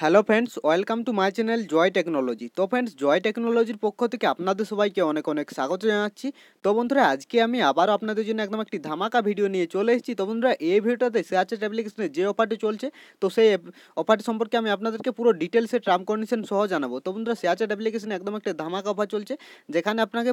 hello friends welcome to my channel Joy technology তো friends Joy টেকনোলজির পক্ষ থেকে আপনাদের সবাইকে অনেক অনেক স্বাগত জানাচ্ছি তো বন্ধুরা আজকে আমি আবারও আপনাদের জন্য একদম একটি ধামাকা ভিডিও নিয়ে চলে এসেছি তো বন্ধুরা এই ভিডিওটাতে সেয়ারচেট অ্যাপ্লিকেশনে যে অফারটি চলছে তো সেই অফারটি সম্পর্কে আমি আপনাদেরকে পুরো ডিটেলসে টার্ম কন্ডিশন সহ জানাবো তো বন্ধুরা সেয়ারচেট অ্যাপ্লিকেশনে একদম একটা ধামাকা অফার চলছে যেখানে আপনাকে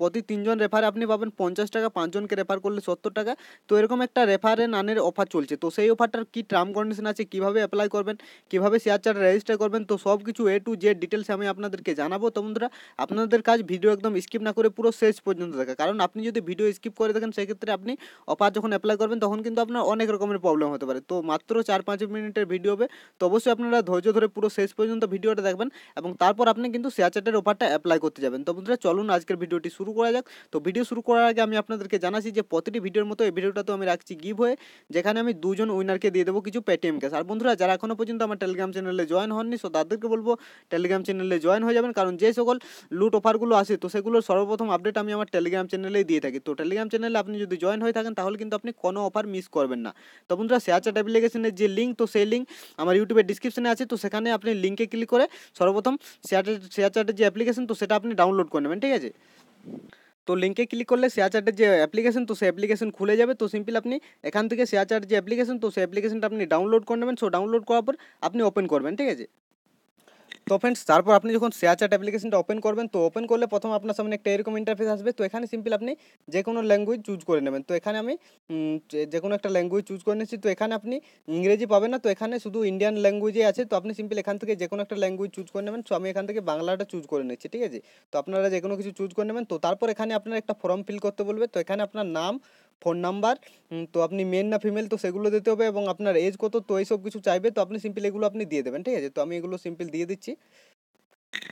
প্রতি তিনজন রেফার আপনি পাবেন পঞ্চাশ টাকা পাঁচজনকে রেফার করলে সত্তর টাকা তো এরকম একটা রেফারে নানের অফার চলছে তো সেই অফারটার কী টার্ম কন্ডিশন আছে কীভাবে অ্যাপ্লাই করবেন কীভাবে শেয়ার শেয়ার রেজিস্টার করবেন তো সব কিছু এ টু জেড ডিটেলস আমি আপনাদেরকে জানাবো তো বন্ধুরা আপনাদের কাজ ভিডিও একদম স্কিপ না করে পুরো শেষ পর্যন্ত দেখা কারণ আপনি যদি ভিডিও স্কিপ করে দেখেন সেক্ষেত্রে আপনি অপার যখন অ্যাপ্লাই করবেন তখন কিন্তু আপনার অনেক রকমের প্রবলেম হতে পারে তো মাত্র চার পাঁচ মিনিটের ভিডিও হবে তো অবশ্যই আপনারা ধৈর্য ধরে পুরো শেষ পর্যন্ত ভিডিওটা দেখবেন এবং তারপর আপনি কিন্তু শেয়ার চার্টের অফারটা অ্যাপ্লাই করতে যাবেন তো বন্ধুরা চলুন আজকের ভিডিওটি শুরু করা যাক তো ভিডিও শুরু করার আগে আমি আপনাদেরকে জানাচ্ছি যে প্রতিটি ভিডিওর মতো এই ভিডিওটা তো আমি রাখছি গিভ হয়ে যেখানে আমি দুজন উইনারকে দিয়ে দেবো কিছু পেটিএম ক্যাশ আর বন্ধুরা যারা এখনও পর্যন্ত আমার টেলিগ্রাম চ্যানেল চ্যানেলে জয়েন হননি সো তাদেরকে বলবো টেলিগ্রাম চ্যানেলে জয়েন হয়ে যাবেন কারণ যে সকল লুট অফারগুলো আসে তো সেগুলোর সর্বপ্রথম আপডেট আমি আমার টেলিগ্রাম চ্যানেলেই দিয়ে থাকি তো টেলিগ্রাম চ্যানেলে আপনি যদি জয়েন হয়ে থাকেন তাহলে কিন্তু আপনি কোনো অফার মিস করবেন না তো বন্ধুরা শেয়ার চ্যাট অ্যাপ্লিকেশনের যে লিঙ্ক তো সেই লিঙ্ক আমার ইউটিউবের ডিসক্রিপশনে আছে তো সেখানে আপনি লিঙ্কে ক্লিক করে সর্বপ্রথম শেয়ার শেয়ার চ্যাটের যে অ্যাপ্লিকেশন তো সেটা আপনি ডাউনলোড করে নেবেন ঠিক আছে তো লিঙ্কে ক্লিক করলে শেয়ার চার্টের যে অ্যাপ্লিকেশন তো সেই অ্যাপ্লিকেশন খুলে যাবে তো সিম্পল আপনি এখান থেকে শেয়ার চার্ট যে অ্যাপ্লিকেশন তো সেই অ্যাপ্লিকেশনটা আপনি ডাউনলোড করে নেবেন সো ডাউনলোড করার পর আপনি ওপেন করবেন ঠিক আছে তো ফ্রেন্ডস তারপর আপনি যখন শেয়ার চ্যাট অ্যাপ্লিকেশনটা ওপেন করবেন তো ওপেন করলে প্রথম আপনার সামনে একটা এরকম ইন্টারফেস আসবে তো এখানে সিম্পল আপনি যে কোনো ল্যাঙ্গুয়েজ চুজ করে নেবেন তো এখানে আমি যে কোনো একটা ল্যাঙ্গুয়েজ চুজ করে নিচ্ছি তো এখানে আপনি ইংরেজি পাবেন না তো এখানে শুধু ইন্ডিয়ান ল্যাঙ্গুয়েজে আছে তো আপনি সিম্পল এখান থেকে যে কোনো একটা ল্যাঙ্গুয়েজ চুজ করে নেবেন তো আমি এখান থেকে বাংলাটা চুজ করে নিচ্ছি ঠিক আছে তো আপনারা যে কোনো কিছু চুজ করে নেবেন তো তারপর এখানে আপনার একটা ফর্ম ফিল করতে বলবে তো এখানে আপনার নাম ফোন নাম্বার তো আপনি মেন না ফিমেল তো সেগুলো দিতে হবে এবং আপনার এজ কত তো এইসব কিছু চাইবে তো আপনি সিম্পল এগুলো আপনি দিয়ে দেবেন ঠিক আছে তো আমি এগুলো সিম্পল দিয়ে দিচ্ছি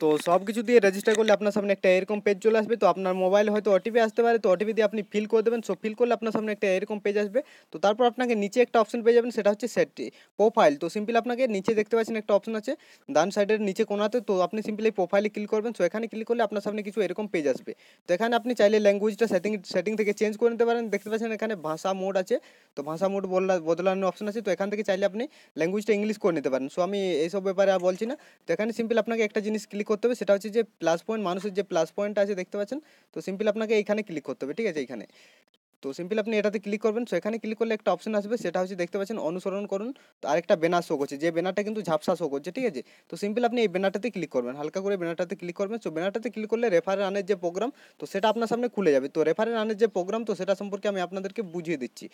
তো সব কিছু দিয়ে রেজিস্টার করলে আপনার সামনে একটা এরকম পেজ চলে আসবে তো আপনার মোবাইলে হয়তো ওটিপি আসতে পারে তো ওটিপি দিয়ে আপনি ফিল করে দেবেন সো ফিল করলে আপনার সামনে একটা এরকম পেজ আসবে তো তারপর আপনাকে নিচে একটা অপশন পেয়ে যাবেন সেটা হচ্ছে সেটটি প্রোফাইল তো সিম্পল আপনাকে নিচে দেখতে পাচ্ছেন একটা অপশন আছে ডান সাইডের নিচে কোনাতে তো আপনি সিম্পলি প্রোফাইলে ক্লিক করবেন সো এখানে ক্লিক করলে আপনার সামনে কিছু এরকম পেজ আসবে তো এখানে আপনি চাইলে ল্যাঙ্গুয়েজটা সেটিং সেটিং থেকে চেঞ্জ করে নিতে পারেন দেখতে পাচ্ছেন এখানে ভাষা মোড আছে তো ভাষা মোড বদলানোর অপশন আছে তো এখান থেকে চাইলে আপনি ল্যাঙ্গুয়েজটা ইংলিশ করে নিতে পারেন সো আমি এইসব ব্যাপারে আর বলছি না তো এখানে সিম্পল আপনাকে একটা জিনিস ক্লিক করতে হবে সেটা হচ্ছে যে প্লাস পয়েন্ট মানুষের যে প্লাস পয়েন্ট আছে দেখতে পাচ্ছেন তো সিম্পল আপনাকে এইখানে ক্লিক করতে হবে ঠিক আছে এইখানে তো সিম্পল আপনি এটাতে ক্লিক করবেন সো এখানে ক্লিক করলে একটা অপশন আসবে সেটা হচ্ছে দেখতে পাচ্ছেন অনুসরণ করুন তো আরেকটা ব্যানার শো করছে যে ব্যানারটা কিন্তু ঝাপসা শো করছে ঠিক আছে তো সিম্পল আপনি এই ব্যানারটাতে ক্লিক করবেন হালকা করে ব্যানারটাতে ক্লিক করবেন সো ব্যানারটাতে ক্লিক করলে রেফার রানের যে প্রোগ্রাম তো সেটা আপনার সামনে খুলে যাবে তো রেফারে রানের যে প্রোগ্রাম তো সেটা সম্পর্কে আমি আপনাদেরকে বুঝিয়ে দিচ্ছি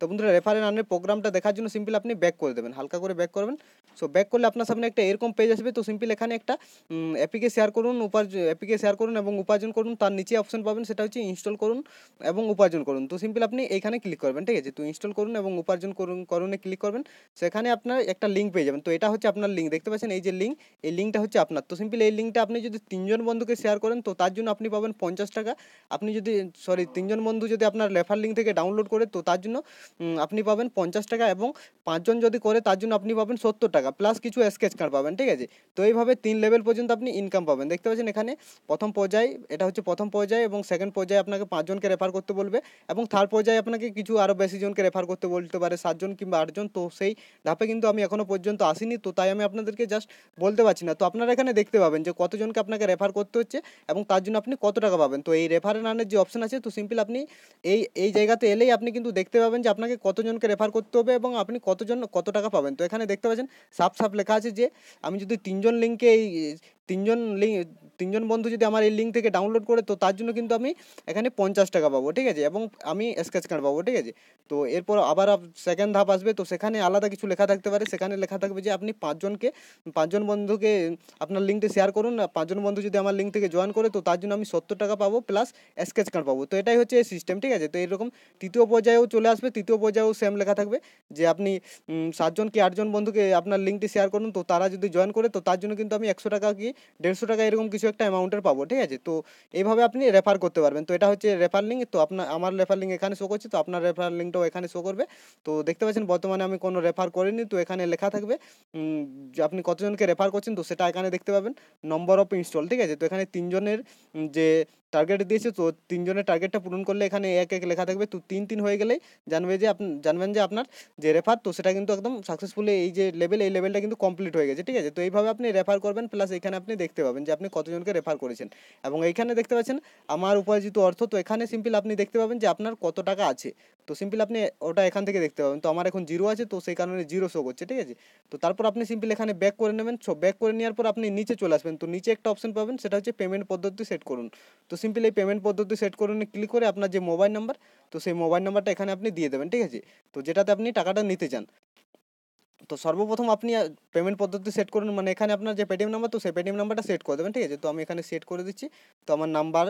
তো বন্ধুরা রেফারেল আর্নের প্রোগ্রামটা দেখার জন্য সিম্পল আপনি ব্যাক করে দেবেন হালকা করে ব্যাক করবেন সো ব্যাক করলে আপনার সামনে একটা এরকম পেজ আসবে তো সিম্পল এখানে একটা অ্যাপিকে শেয়ার করুন উপার্জন অ্যাপিকে শেয়ার করুন এবং উপার্জন করুন তার নিচে অপশন পাবেন সেটা হচ্ছে ইনস্টল করুন এবং উপার্জন করুন তো সিম্পল আপনি এখানে ক্লিক করবেন ঠিক আছে তো ইনস্টল করুন এবং উপার্জন করুন করুনে ক্লিক করবেন সেখানে আপনার একটা লিঙ্ক পেয়ে যাবেন তো এটা হচ্ছে আপনার লিঙ্ক দেখতে পাচ্ছেন এই যে লিঙ্ক এই লিঙ্কটা হচ্ছে আপনার তো সিম্পল এই লিঙ্কটা আপনি যদি তিনজন বন্ধুকে শেয়ার করেন তো তার জন্য আপনি পাবেন পঞ্চাশ টাকা আপনি যদি সরি তিনজন বন্ধু যদি আপনার রেফার লিঙ্ক থেকে ডাউনলোড করে তো তার জন্য আপনি পাবেন পঞ্চাশ টাকা এবং পাঁচজন যদি করে তার জন্য আপনি পাবেন সত্তর টাকা প্লাস কিছু স্কেচ কার্ড পাবেন ঠিক আছে তো এইভাবে তিন লেভেল পর্যন্ত আপনি ইনকাম পাবেন দেখতে পাচ্ছেন এখানে প্রথম পর্যায়ে এটা হচ্ছে প্রথম পর্যায়ে এবং সেকেন্ড পর্যায়ে আপনাকে পাঁচজনকে রেফার করতে বলবে এবং থার্ড পর্যায়ে আপনাকে কিছু আরও বেশি জনকে রেফার করতে বলতে পারে সাতজন কিংবা আটজন তো সেই ধাপে কিন্তু আমি এখনও পর্যন্ত আসিনি তো তাই আমি আপনাদেরকে জাস্ট বলতে পারছি না তো আপনারা এখানে দেখতে পাবেন যে কতজনকে আপনাকে রেফার করতে হচ্ছে এবং তার জন্য আপনি কত টাকা পাবেন তো এই রেফার আনের যে অপশন আছে তো সিম্পল আপনি এই এই জায়গাতে এলেই আপনি কিন্তু দেখতে পাবেন যে আপনাকে কতজনকে রেফার করতে হবে এবং আপনি কতজন কত টাকা পাবেন তো এখানে দেখতে পাচ্ছেন সাফ সাফ লেখা আছে যে আমি যদি তিনজন লিঙ্কে এই তিনজন লিঙ্ক তিনজন বন্ধু যদি আমার এই লিঙ্ক থেকে ডাউনলোড করে তো তার জন্য কিন্তু আমি এখানে পঞ্চাশ টাকা পাবো ঠিক আছে এবং আমি স্কেচ কার্ড পাবো ঠিক আছে তো এরপর আবার সেকেন্ড ধাপ আসবে তো সেখানে আলাদা কিছু লেখা থাকতে পারে সেখানে লেখা থাকবে যে আপনি পাঁচজনকে পাঁচজন বন্ধুকে আপনার লিঙ্কটি শেয়ার করুন পাঁচজন বন্ধু যদি আমার লিঙ্ক থেকে জয়েন করে তো তার জন্য আমি সত্তর টাকা পাবো প্লাস স্কেচ কার্ড পাবো তো এটাই হচ্ছে এই সিস্টেম ঠিক আছে তো এরকম তৃতীয় পর্যায়েও চলে আসবে তৃতীয় পর্যায়েও সেম লেখা থাকবে যে আপনি সাতজন কি আটজন বন্ধুকে আপনার লিঙ্কটি শেয়ার করুন তো তারা যদি জয়েন করে তো তার জন্য কিন্তু আমি একশো টাকা কি দেড়শো টাকা এরকম কিছু একটা অ্যামাউন্টের পাবো ঠিক আছে তো এইভাবে আপনি রেফার করতে পারবেন তো এটা হচ্ছে রেফার লিঙ্ক তো আপনার আমার রেফার লিঙ্ক এখানে শো করছে তো আপনার রেফার লিঙ্কটাও এখানে শো করবে তো দেখতে পাচ্ছেন বর্তমানে আমি কোনো রেফার করিনি তো এখানে লেখা থাকবে যে আপনি কতজনকে রেফার করছেন তো সেটা এখানে দেখতে পাবেন নম্বর অফ ইনস্টল ঠিক আছে তো এখানে তিনজনের যে টার্গেট দিয়েছে তো তিনজনের টার্গেটটা পূরণ করলে এখানে এক এক লেখা থাকবে তো তিন তিন হয়ে গেলেই জানবে যে আপনি জানবেন যে আপনার যে রেফার তো সেটা কিন্তু একদম সাকসেসফুলি এই যে লেভেল এই লেভেলটা কিন্তু কমপ্লিট হয়ে গেছে ঠিক আছে তো এইভাবে আপনি রেফার করবেন প্লাস এখানে আপনি দেখতে পাবেন যে আপনি কতজনকে রেফার করেছেন এবং এইখানে দেখতে পাচ্ছেন আমার উপার্জিত অর্থ তো এখানে সিম্পল আপনি দেখতে পাবেন যে আপনার কত টাকা আছে তো সিম্পল আপনি ওটা এখান থেকে দেখতে পাবেন তো আমার এখন জিরো আছে তো সেই কারণে জিরো শো করছে ঠিক আছে তো তারপর আপনি সিম্পল এখানে ব্যাক করে নেবেন সো ব্যাক করে নেওয়ার পর আপনি নিচে চলে আসবেন তো নিচে একটা অপশন পাবেন সেটা হচ্ছে পেমেন্ট পদ্ধতি সেট করুন তো সিম্পল এই পেমেন্ট পদ্ধতি সেট করুন ক্লিক করে আপনার যে মোবাইল নাম্বার তো সেই মোবাইল নাম্বারটা এখানে আপনি দিয়ে দেবেন ঠিক আছে তো যেটাতে আপনি টাকাটা নিতে চান তো সর্বপ্রথম আপনি পেমেন্ট পদ্ধতি সেট করুন মানে এখানে আপনার যে পেটিএম নাম্বার তো সেই পেটিএম নাম্বারটা সেট করে দেবেন ঠিক আছে তো আমি এখানে সেট করে দিচ্ছি তো আমার নাম্বার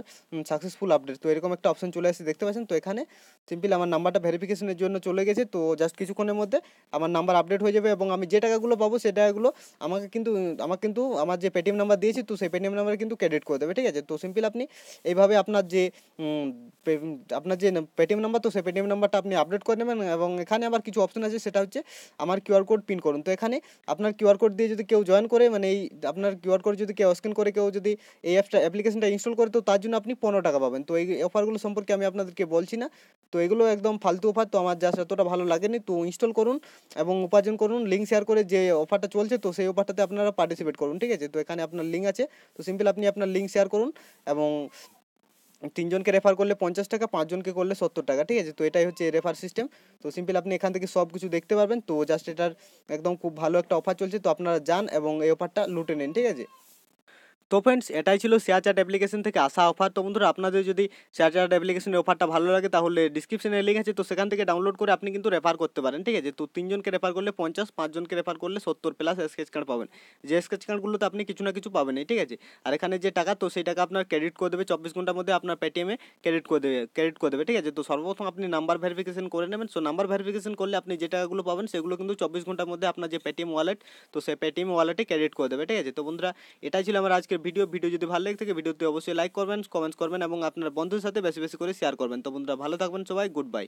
সাকসেসফুল আপডেট তো এরকম একটা অপশন চলে আসছে দেখতে পাচ্ছেন তো এখানে সিম্পল আমার নাম্বারটা ভেরিফিকেশনের জন্য চলে গেছে তো জাস্ট কিছুক্ষণের মধ্যে আমার নাম্বার আপডেট হয়ে যাবে এবং আমি যে টাকাগুলো পাবো সে টাকাগুলো আমাকে কিন্তু আমার কিন্তু আমার যে পেটিএম নাম্বার দিয়েছি তো সেই পেটিএম নাম্বারে কিন্তু ক্রেডিট করে দেবে ঠিক আছে তো সিম্পল আপনি এইভাবে আপনার যে আপনার যে পেটিএম নাম্বার তো সেই পেটিএম নাম্বারটা আপনি আপডেট করে নেবেন এবং এখানে আবার কিছু অপশন আছে সেটা হচ্ছে আমার কিউআর কোড পিন করুন তো এখানে আপনার কিউআর কোড দিয়ে যদি কেউ জয়েন করে মানে এই আপনার কিউআর কোড যদি কেউ স্ক্যান করে কেউ যদি এই অ্যাপটা অ্যাপ্লিকেশনটা ইনস্টল করে তো তার জন্য আপনি পনেরো টাকা পাবেন তো এই অফারগুলো সম্পর্কে আমি আপনাদেরকে বলছি না তো এগুলো একদম ফালতু অফার তো আমার যা এতটা ভালো লাগেনি তো ইনস্টল করুন এবং উপার্জন করুন লিঙ্ক শেয়ার করে যে অফারটা চলছে তো সেই অফারটাতে আপনারা পার্টিসিপেট করুন ঠিক আছে তো এখানে আপনার লিঙ্ক আছে তো সিম্পল আপনি আপনার লিঙ্ক শেয়ার করুন এবং তিনজনকে রেফার করলে পঞ্চাশ টাকা পাঁচজনকে করলে সত্তর টাকা ঠিক আছে তো এটাই হচ্ছে রেফার সিস্টেম তো সিম্পল আপনি এখান থেকে সব কিছু দেখতে পারবেন তো জাস্ট এটার একদম খুব ভালো একটা অফার চলছে তো আপনারা যান এবং এই অফারটা লুটে নিন ঠিক আছে তো ফ্রেন্ডস এটাই ছিল শেয়ার চ্যাট অ্যাপ্লিকেশন থেকে আসা অফার তো বন্ধুরা আপনাদের যদি শেয়ার চ্যাট অ্যাপ্লিকেশনের অফারটা ভালো লাগে তাহলে ডিসক্রিপশনে লিঙ্ক আছে তো সেখান থেকে ডাউনলোড করে আপনি কিন্তু রেফার করতে পারেন ঠিক আছে তো তিনজনকে রেফার করলে পঞ্চাশ পাঁচজনকে রেফার করলে সত্তর প্লাস স্কেচ কার্ড পাবেন যে স্কেচ কার্ডগুলোতে আপনি কিছু না কিছু পাবেন ঠিক আছে আর এখানে যে টাকা তো সেই টাকা আপনার ক্রেডিট করে দেবে চব্বিশ ঘন্টার মধ্যে আপনার পেটিএমে ক্রেডিট করে দেবে ক্রেডিট করে দেবে ঠিক আছে তো সর্বপ্রথম আপনি নাম্বার ভেরিফিকেশন করে নেবেন সো নাম্বার ভেরিফিকেশন করলে আপনি যে টাকাগুলো পাবেন সেগুলো কিন্তু চব্বিশ ঘন্টার মধ্যে আপনার যে পেটিএম ওয়ালেট তো সেই পেটিএম ওয়ালেটে ক্রেডিট করে দেবে ঠিক আছে তো বন্ধুরা এটাই ছিল আমার আজকে ভিডিও ভিডিও যদি ভালো লেগে থাকে ভিডিওতে অবশ্যই লাইক করবেন কমেন্টস করবেন এবং আপনার বন্ধুদের সাথে বেশি বেশি করে শেয়ার করবেন তো বন্ধুরা ভালো থাকবেন সবাই গুড বাই